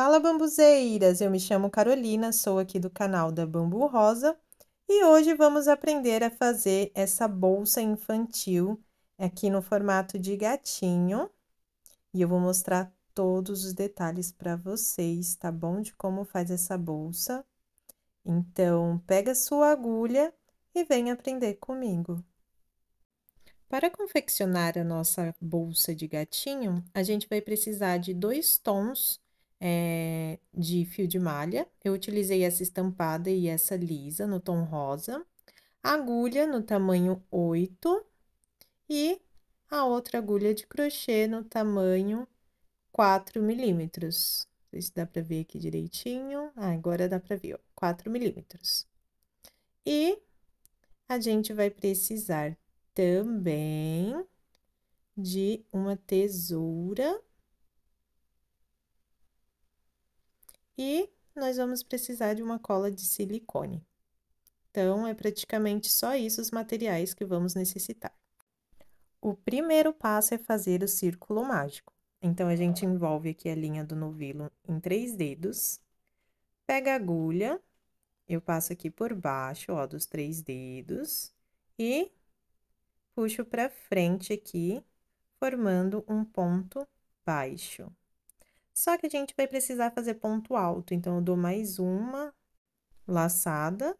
Fala bambuzeiras, eu me chamo Carolina, sou aqui do canal da Bambu Rosa e hoje vamos aprender a fazer essa bolsa infantil aqui no formato de gatinho e eu vou mostrar todos os detalhes para vocês, tá bom? De como faz essa bolsa. Então, pega sua agulha e vem aprender comigo. Para confeccionar a nossa bolsa de gatinho, a gente vai precisar de dois tons é, de fio de malha. Eu utilizei essa estampada e essa lisa no tom rosa. Agulha no tamanho 8 e a outra agulha de crochê no tamanho 4 milímetros. Não sei se dá para ver aqui direitinho. Ah, agora dá para ver, ó, 4 milímetros. E a gente vai precisar também de uma tesoura E nós vamos precisar de uma cola de silicone. Então, é praticamente só isso os materiais que vamos necessitar. O primeiro passo é fazer o círculo mágico. Então, a gente envolve aqui a linha do novilo em três dedos, pega a agulha, eu passo aqui por baixo, ó, dos três dedos, e puxo para frente aqui, formando um ponto baixo. Só que a gente vai precisar fazer ponto alto, então eu dou mais uma laçada.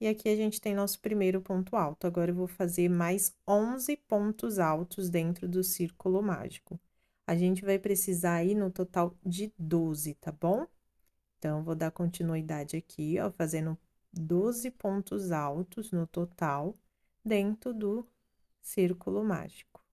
E aqui a gente tem nosso primeiro ponto alto. Agora eu vou fazer mais 11 pontos altos dentro do círculo mágico. A gente vai precisar aí no total de 12, tá bom? Então, vou dar continuidade aqui, ó, fazendo 12 pontos altos no total dentro do círculo mágico.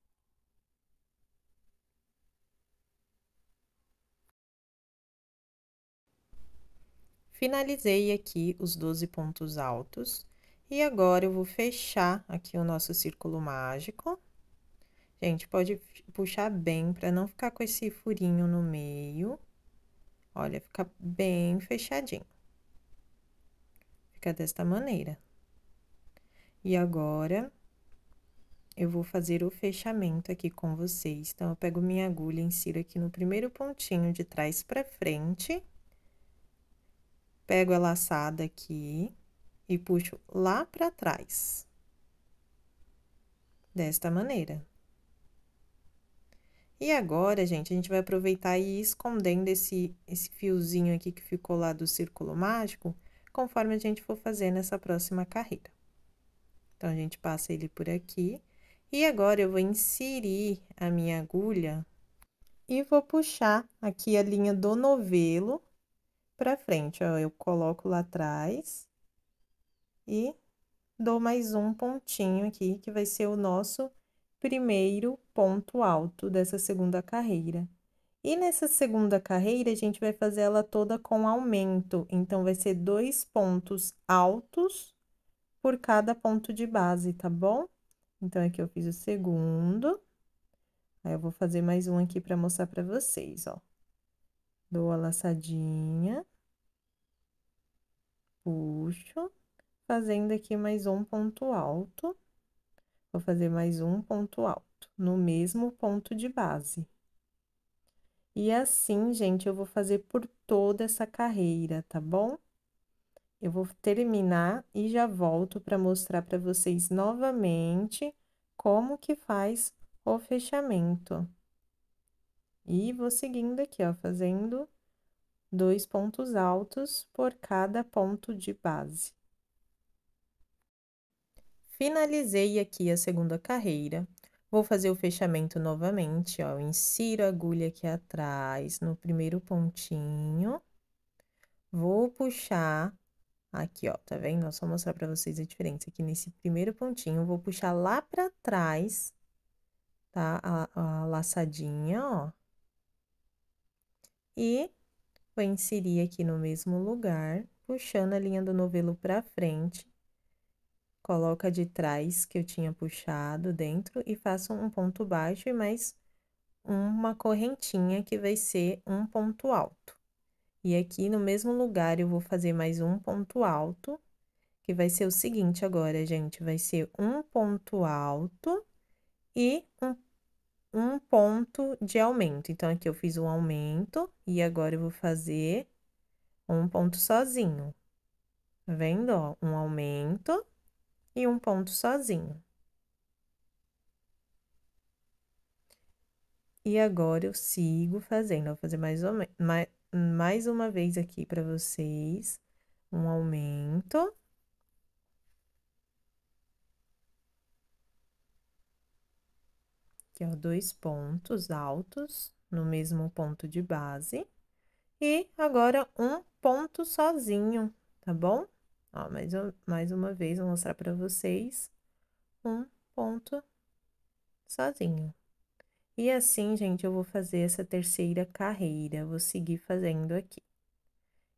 finalizei aqui os 12 pontos altos. E agora eu vou fechar aqui o nosso círculo mágico. Gente, pode puxar bem para não ficar com esse furinho no meio. Olha, fica bem fechadinho. Fica desta maneira. E agora, eu vou fazer o fechamento aqui com vocês. Então, eu pego minha agulha, insiro aqui no primeiro pontinho de trás para frente. Pego a laçada aqui e puxo lá para trás. Desta maneira. E agora, gente, a gente vai aproveitar e ir escondendo esse, esse fiozinho aqui que ficou lá do círculo mágico, conforme a gente for fazer nessa próxima carreira. Então, a gente passa ele por aqui. E agora, eu vou inserir a minha agulha e vou puxar aqui a linha do novelo para frente, ó, eu coloco lá atrás e dou mais um pontinho aqui, que vai ser o nosso primeiro ponto alto dessa segunda carreira. E nessa segunda carreira, a gente vai fazer ela toda com aumento, então, vai ser dois pontos altos por cada ponto de base, tá bom? Então, aqui eu fiz o segundo, aí eu vou fazer mais um aqui para mostrar para vocês, ó dou a laçadinha, puxo, fazendo aqui mais um ponto alto, vou fazer mais um ponto alto no mesmo ponto de base. E assim, gente, eu vou fazer por toda essa carreira, tá bom? Eu vou terminar e já volto para mostrar para vocês novamente como que faz o fechamento. E vou seguindo aqui, ó, fazendo dois pontos altos por cada ponto de base. Finalizei aqui a segunda carreira. Vou fazer o fechamento novamente, ó. insiro a agulha aqui atrás no primeiro pontinho. Vou puxar aqui, ó, tá vendo? Só mostrar pra vocês a diferença. Aqui nesse primeiro pontinho, vou puxar lá pra trás, tá? A, a laçadinha, ó e vou inserir aqui no mesmo lugar, puxando a linha do novelo para frente, coloca de trás que eu tinha puxado dentro e faço um ponto baixo e mais uma correntinha que vai ser um ponto alto. E aqui no mesmo lugar eu vou fazer mais um ponto alto, que vai ser o seguinte agora, gente, vai ser um ponto alto e um um ponto de aumento. Então, aqui eu fiz um aumento e agora eu vou fazer um ponto sozinho. Tá vendo? Ó, um aumento e um ponto sozinho. E agora eu sigo fazendo. Vou fazer mais, mais, mais uma vez aqui para vocês. Um aumento que é dois pontos altos no mesmo ponto de base. E agora um ponto sozinho, tá bom? Ó, mais, mais uma vez, vou mostrar para vocês um ponto sozinho. E assim, gente, eu vou fazer essa terceira carreira, vou seguir fazendo aqui.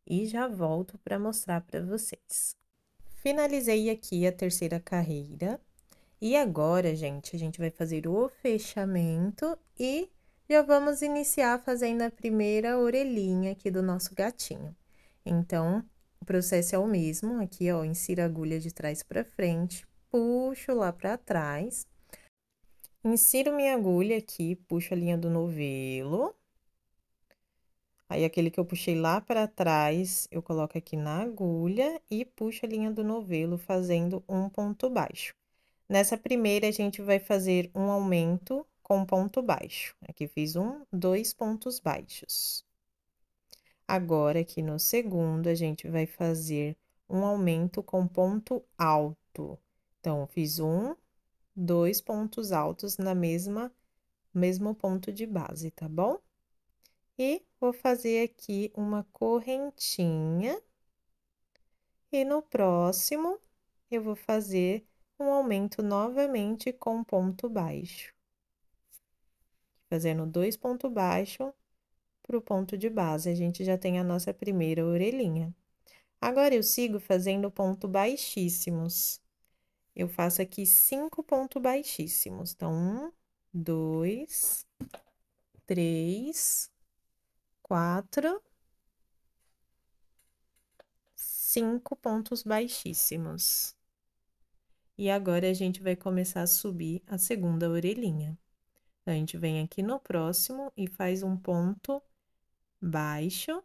E já volto para mostrar para vocês. Finalizei aqui a terceira carreira, e agora, gente, a gente vai fazer o fechamento e já vamos iniciar fazendo a primeira orelhinha aqui do nosso gatinho. Então, o processo é o mesmo, aqui ó, insira a agulha de trás para frente, puxo lá para trás, insiro minha agulha aqui, puxo a linha do novelo, aí aquele que eu puxei lá para trás, eu coloco aqui na agulha e puxo a linha do novelo fazendo um ponto baixo. Nessa primeira, a gente vai fazer um aumento com ponto baixo. Aqui fiz um, dois pontos baixos. Agora, aqui no segundo, a gente vai fazer um aumento com ponto alto. Então, fiz um, dois pontos altos na mesma, mesmo ponto de base, tá bom? E vou fazer aqui uma correntinha. E no próximo, eu vou fazer um aumento novamente com ponto baixo. Fazendo dois pontos baixos para o ponto de base, a gente já tem a nossa primeira orelhinha. Agora, eu sigo fazendo ponto baixíssimos. Eu faço aqui cinco pontos baixíssimos. Então, um, dois, três, quatro, cinco pontos baixíssimos. E agora a gente vai começar a subir a segunda orelhinha. Então, a gente vem aqui no próximo e faz um ponto baixo.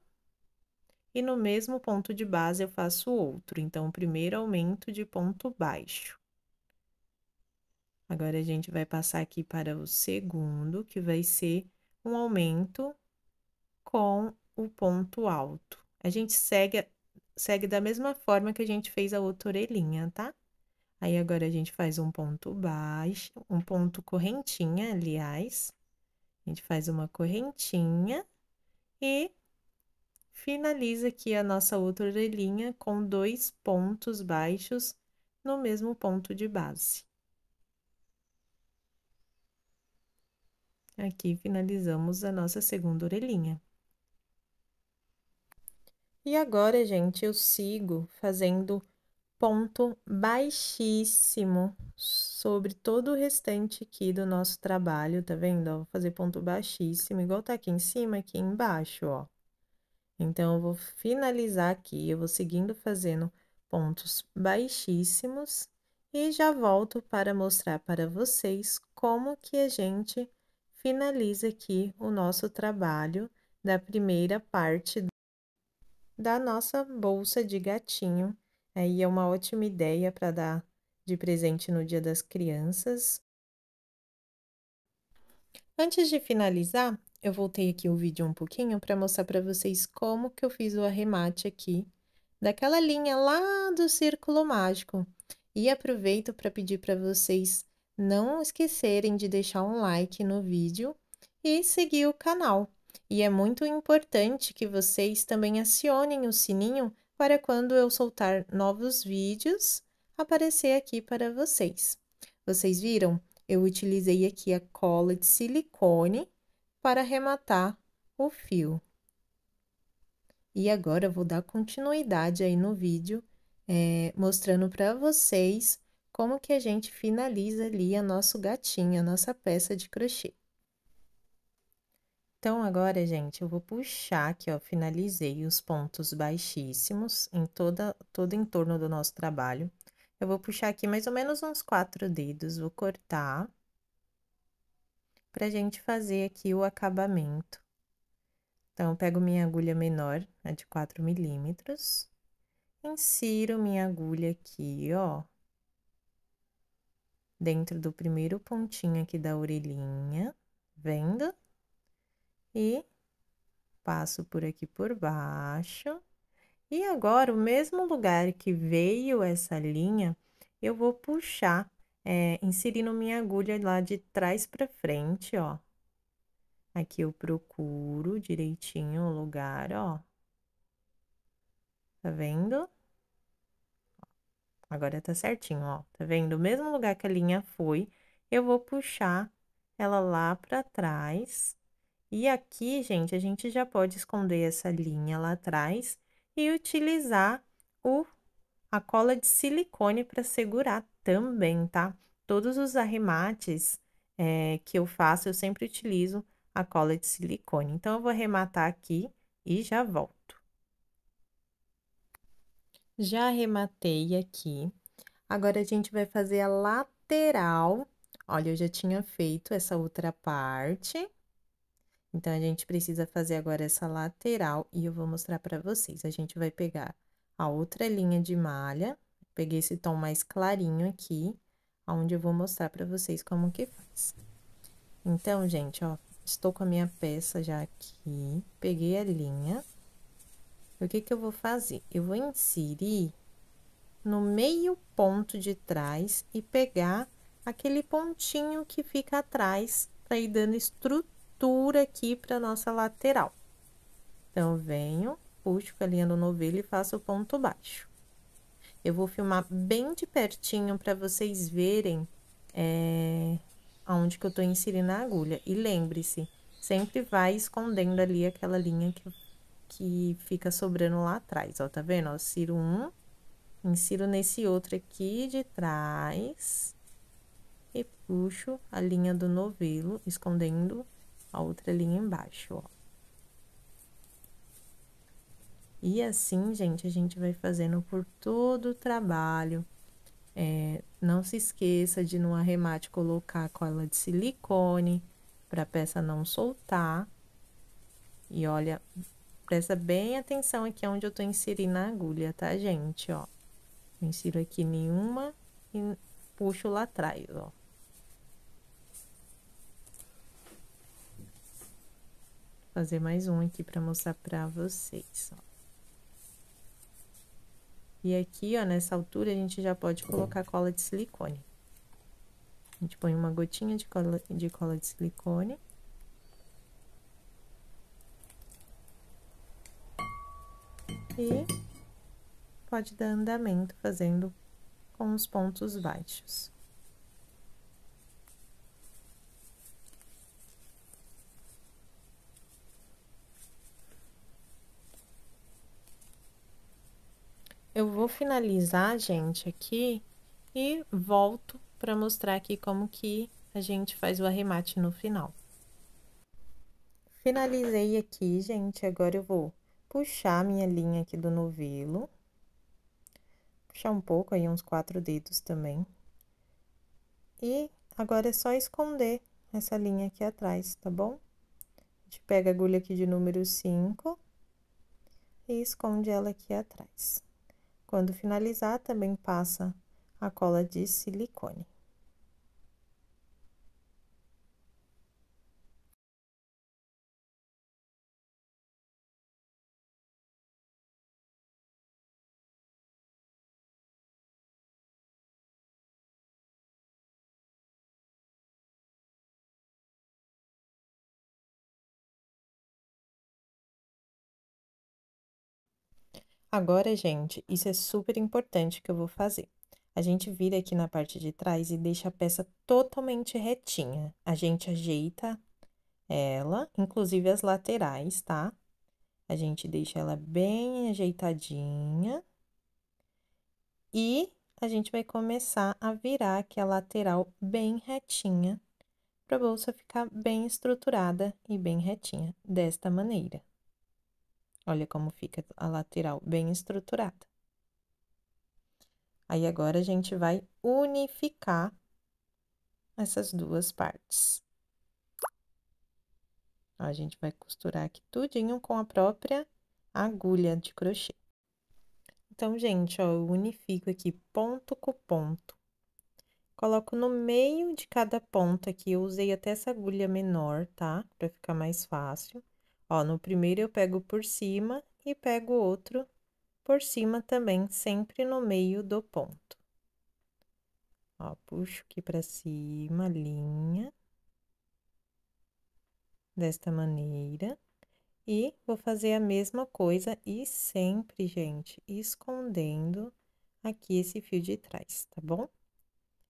E no mesmo ponto de base eu faço outro. Então, primeiro aumento de ponto baixo. Agora, a gente vai passar aqui para o segundo, que vai ser um aumento com o ponto alto. A gente segue, segue da mesma forma que a gente fez a outra orelhinha, tá? Aí agora a gente faz um ponto baixo, um ponto correntinha, aliás. A gente faz uma correntinha e finaliza aqui a nossa outra orelhinha com dois pontos baixos no mesmo ponto de base. Aqui finalizamos a nossa segunda orelhinha. E agora, gente, eu sigo fazendo ponto baixíssimo sobre todo o restante aqui do nosso trabalho, tá vendo? Ó, vou fazer ponto baixíssimo, igual tá aqui em cima, aqui embaixo, ó. Então, eu vou finalizar aqui, eu vou seguindo fazendo pontos baixíssimos e já volto para mostrar para vocês como que a gente finaliza aqui o nosso trabalho da primeira parte da nossa bolsa de gatinho Aí é uma ótima ideia para dar de presente no Dia das Crianças. Antes de finalizar, eu voltei aqui o vídeo um pouquinho para mostrar para vocês como que eu fiz o arremate aqui daquela linha lá do círculo mágico. E aproveito para pedir para vocês não esquecerem de deixar um like no vídeo e seguir o canal. E é muito importante que vocês também acionem o sininho para quando eu soltar novos vídeos aparecer aqui para vocês. Vocês viram? Eu utilizei aqui a cola de silicone para arrematar o fio. E agora eu vou dar continuidade aí no vídeo, é, mostrando para vocês como que a gente finaliza ali a nosso gatinho, a nossa peça de crochê. Então, agora, gente, eu vou puxar aqui, ó, finalizei os pontos baixíssimos em toda, todo em torno do nosso trabalho. Eu vou puxar aqui mais ou menos uns quatro dedos, vou cortar pra gente fazer aqui o acabamento. Então, eu pego minha agulha menor, né, de 4 milímetros, insiro minha agulha aqui, ó, dentro do primeiro pontinho aqui da orelhinha, vendo? e passo por aqui por baixo. E agora, o mesmo lugar que veio essa linha, eu vou puxar, é, inserindo minha agulha lá de trás para frente, ó. Aqui eu procuro direitinho o lugar, ó. Tá vendo? Agora tá certinho, ó. Tá vendo? O mesmo lugar que a linha foi, eu vou puxar ela lá para trás e aqui, gente, a gente já pode esconder essa linha lá atrás e utilizar o, a cola de silicone para segurar também, tá? Todos os arremates é, que eu faço, eu sempre utilizo a cola de silicone. Então, eu vou arrematar aqui e já volto. Já arrematei aqui. Agora, a gente vai fazer a lateral. Olha, eu já tinha feito essa outra parte. Então, a gente precisa fazer agora essa lateral e eu vou mostrar para vocês. A gente vai pegar a outra linha de malha, peguei esse tom mais clarinho aqui, onde eu vou mostrar para vocês como que faz. Então, gente, ó, estou com a minha peça já aqui, peguei a linha. O que que eu vou fazer? Eu vou inserir no meio ponto de trás e pegar aquele pontinho que fica atrás, para ir dando estrutura costura aqui para nossa lateral. Então, venho, puxo com a linha do novelo e faço o ponto baixo. Eu vou filmar bem de pertinho para vocês verem é, aonde que eu tô inserindo a agulha. E lembre-se, sempre vai escondendo ali aquela linha que, que fica sobrando lá atrás, ó, tá vendo? Ó, insiro um, insiro nesse outro aqui de trás e puxo a linha do novelo, escondendo a outra linha embaixo, ó. E assim, gente, a gente vai fazendo por todo o trabalho. É, não se esqueça de no arremate colocar cola de silicone para a peça não soltar. E olha, presta bem atenção aqui onde eu tô inserindo a agulha, tá, gente? Ó, eu insiro aqui nenhuma e puxo lá atrás, ó. fazer mais um aqui para mostrar para vocês, ó. E aqui, ó, nessa altura, a gente já pode colocar cola de silicone. A gente põe uma gotinha de cola de, cola de silicone. E pode dar andamento fazendo com os pontos baixos. Eu vou finalizar, gente, aqui e volto para mostrar aqui como que a gente faz o arremate no final. Finalizei aqui, gente, agora eu vou puxar a minha linha aqui do novelo. Puxar um pouco aí, uns quatro dedos também. E agora é só esconder essa linha aqui atrás, tá bom? A gente pega a agulha aqui de número 5 e esconde ela aqui atrás. Quando finalizar, também passa a cola de silicone. Agora, gente, isso é super importante que eu vou fazer. A gente vira aqui na parte de trás e deixa a peça totalmente retinha. A gente ajeita ela, inclusive as laterais, tá? A gente deixa ela bem ajeitadinha. E a gente vai começar a virar aqui a lateral bem retinha, para a bolsa ficar bem estruturada e bem retinha, desta maneira. Olha como fica a lateral bem estruturada. Aí agora a gente vai unificar essas duas partes. a gente vai costurar aqui tudinho com a própria agulha de crochê. Então, gente, ó, eu unifico aqui ponto com ponto. Coloco no meio de cada ponta aqui, eu usei até essa agulha menor, tá? Pra ficar mais fácil. Ó, no primeiro eu pego por cima e pego outro por cima também, sempre no meio do ponto. Ó, puxo aqui para cima, linha. Desta maneira. E vou fazer a mesma coisa e sempre, gente, escondendo aqui esse fio de trás, tá bom?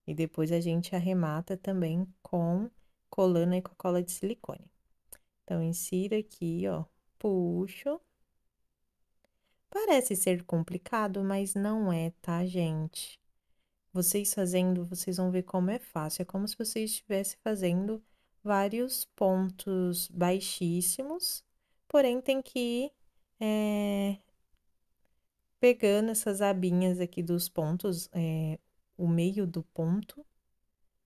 E depois a gente arremata também com colana e com a cola de silicone. Então, insiro aqui, ó, puxo. Parece ser complicado, mas não é, tá, gente? Vocês fazendo, vocês vão ver como é fácil. É como se você estivesse fazendo vários pontos baixíssimos, porém tem que ir é, pegando essas abinhas aqui dos pontos, é, o meio do ponto,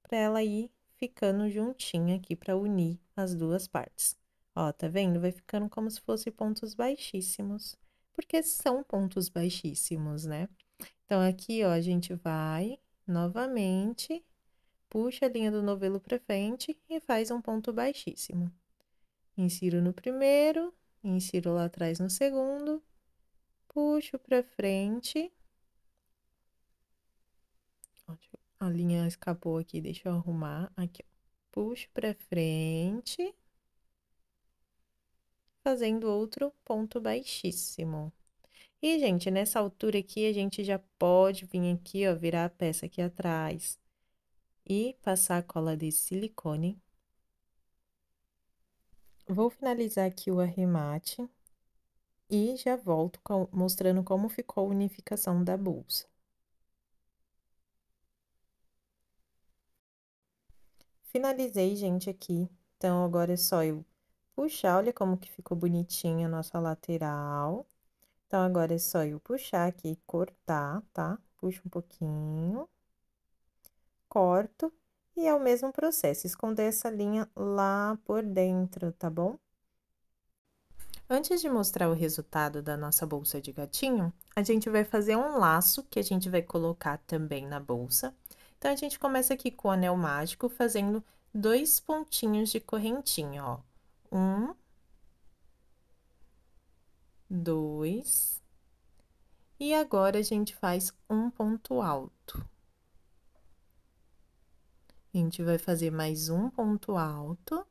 para ela ir ficando juntinha aqui para unir as duas partes. Ó, tá vendo? Vai ficando como se fosse pontos baixíssimos, porque são pontos baixíssimos, né? Então, aqui, ó, a gente vai novamente, puxa a linha do novelo para frente e faz um ponto baixíssimo. Insiro no primeiro, insiro lá atrás no segundo, puxo para frente. A linha escapou aqui, deixa eu arrumar. Aqui, ó. Puxo para frente fazendo outro ponto baixíssimo. E, gente, nessa altura aqui, a gente já pode vir aqui, ó, virar a peça aqui atrás e passar a cola de silicone. Vou finalizar aqui o arremate e já volto com, mostrando como ficou a unificação da bolsa. Finalizei, gente, aqui. Então, agora é só eu puxar. Olha como que ficou bonitinha a nossa lateral. Então, agora é só eu puxar aqui e cortar, tá? Puxo um pouquinho, corto, e é o mesmo processo, esconder essa linha lá por dentro, tá bom? Antes de mostrar o resultado da nossa bolsa de gatinho, a gente vai fazer um laço que a gente vai colocar também na bolsa. Então, a gente começa aqui com o anel mágico, fazendo dois pontinhos de correntinha, ó. Um, dois. E agora a gente faz um ponto alto. A gente vai fazer mais um ponto alto.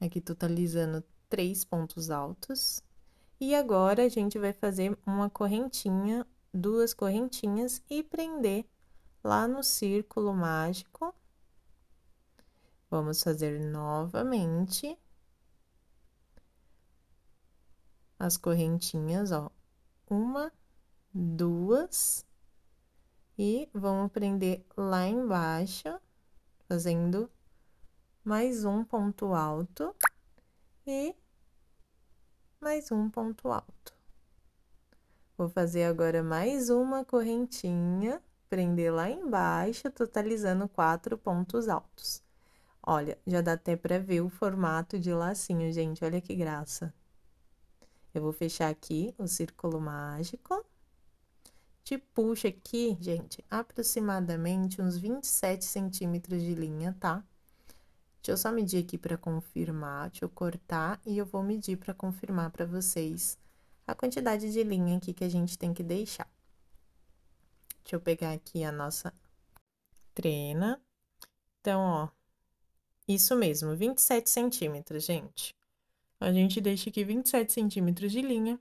Aqui totalizando três pontos altos. E agora a gente vai fazer uma correntinha, duas correntinhas e prender lá no círculo mágico. Vamos fazer novamente as correntinhas, ó. Uma, duas, e vamos prender lá embaixo, fazendo mais um ponto alto e mais um ponto alto. Vou fazer agora mais uma correntinha, prender lá embaixo, totalizando quatro pontos altos. Olha, já dá até para ver o formato de lacinho, gente. Olha que graça. Eu vou fechar aqui o círculo mágico. Te puxa aqui, gente, aproximadamente uns 27 centímetros de linha, tá? Deixa eu só medir aqui para confirmar. Deixa eu cortar e eu vou medir para confirmar para vocês a quantidade de linha aqui que a gente tem que deixar. Deixa eu pegar aqui a nossa trena. Então, ó, isso mesmo, 27 centímetros, gente. A gente deixa aqui 27 centímetros de linha.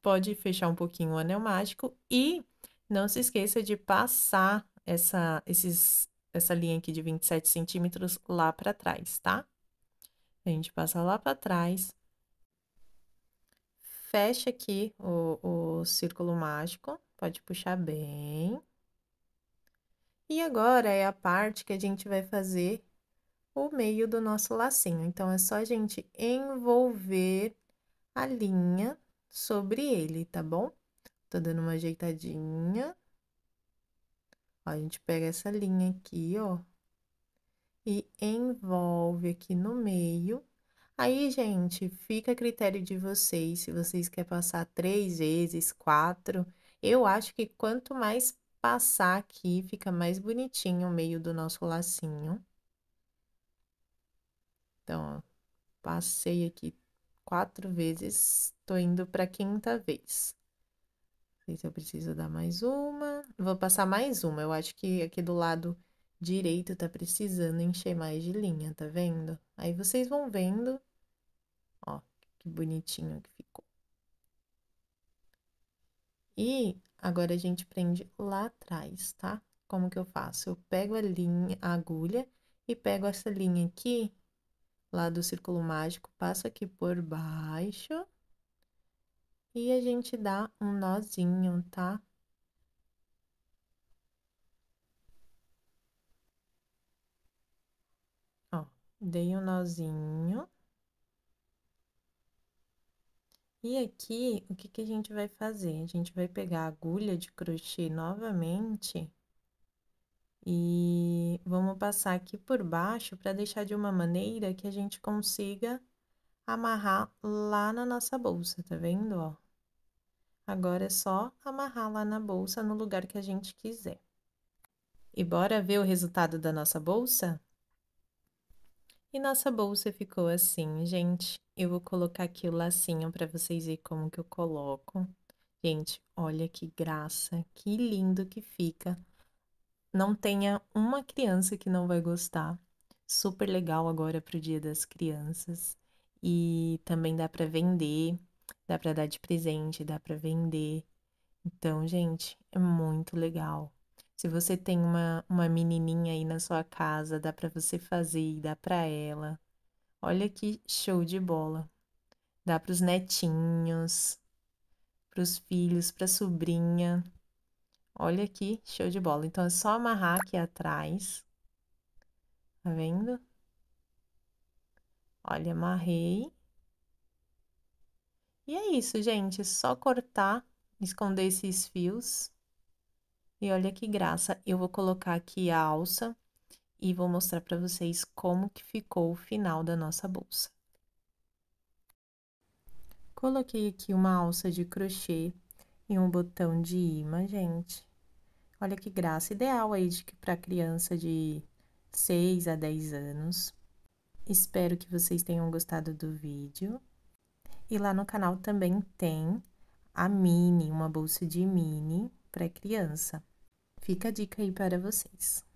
Pode fechar um pouquinho o anel mágico e não se esqueça de passar essa, esses, essa linha aqui de 27 centímetros lá para trás, tá? A gente passa lá para trás. Fecha aqui o, o círculo mágico, pode puxar bem. E agora é a parte que a gente vai fazer o meio do nosso lacinho. Então, é só a gente envolver a linha sobre ele, tá bom? Tô dando uma ajeitadinha. Ó, a gente pega essa linha aqui, ó, e envolve aqui no meio. Aí, gente, fica a critério de vocês, se vocês querem passar três vezes, quatro. Eu acho que quanto mais passar aqui, fica mais bonitinho o meio do nosso lacinho. Então, ó, passei aqui quatro vezes, tô indo para a quinta vez. Não sei se eu preciso dar mais uma. Vou passar mais uma. Eu acho que aqui do lado direito tá precisando encher mais de linha, tá vendo? Aí vocês vão vendo. Ó, que bonitinho que ficou. E agora a gente prende lá atrás, tá? Como que eu faço? Eu pego a linha, a agulha e pego essa linha aqui lá do círculo mágico, passa aqui por baixo e a gente dá um nozinho, tá? Ó, dei um nozinho. E aqui, o que que a gente vai fazer? A gente vai pegar a agulha de crochê novamente e vamos passar aqui por baixo para deixar de uma maneira que a gente consiga amarrar lá na nossa bolsa, tá vendo, ó? Agora é só amarrar lá na bolsa no lugar que a gente quiser. E bora ver o resultado da nossa bolsa? E nossa bolsa ficou assim, gente. Eu vou colocar aqui o lacinho para vocês verem como que eu coloco. Gente, olha que graça, que lindo que fica não tenha uma criança que não vai gostar. Super legal agora para o Dia das Crianças. E também dá para vender, dá para dar de presente, dá para vender. Então, gente, é muito legal. Se você tem uma, uma menininha aí na sua casa, dá para você fazer e dá para ela. Olha que show de bola. Dá para os netinhos, para os filhos, para a sobrinha. Olha aqui, show de bola. Então, é só amarrar aqui atrás. Tá vendo? Olha, amarrei. E é isso, gente. É só cortar, esconder esses fios. E olha que graça. Eu vou colocar aqui a alça e vou mostrar para vocês como que ficou o final da nossa bolsa. Coloquei aqui uma alça de crochê e um botão de imã, gente. Olha que graça, ideal aí para criança de 6 a 10 anos. Espero que vocês tenham gostado do vídeo. E lá no canal também tem a mini, uma bolsa de mini para criança. Fica a dica aí para vocês.